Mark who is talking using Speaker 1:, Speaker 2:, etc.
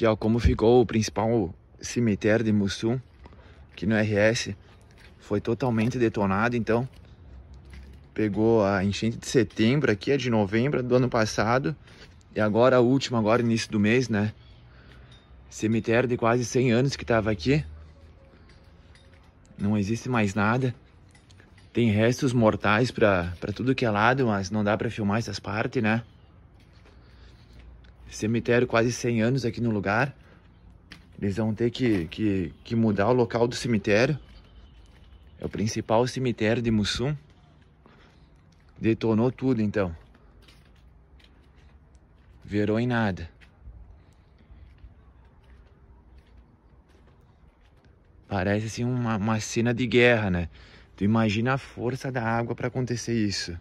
Speaker 1: que ó, como ficou o principal cemitério de Mussum, aqui no RS, foi totalmente detonado, então pegou a enchente de setembro aqui, é de novembro do ano passado, e agora a última, agora início do mês, né? Cemitério de quase 100 anos que estava aqui. Não existe mais nada. Tem restos mortais para tudo que é lado, mas não dá para filmar essas partes, né? cemitério quase 100 anos aqui no lugar. Eles vão ter que, que, que mudar o local do cemitério. É o principal cemitério de Mussum. Detonou tudo então. Virou em nada. Parece assim uma, uma cena de guerra, né? Tu imagina a força da água para acontecer isso.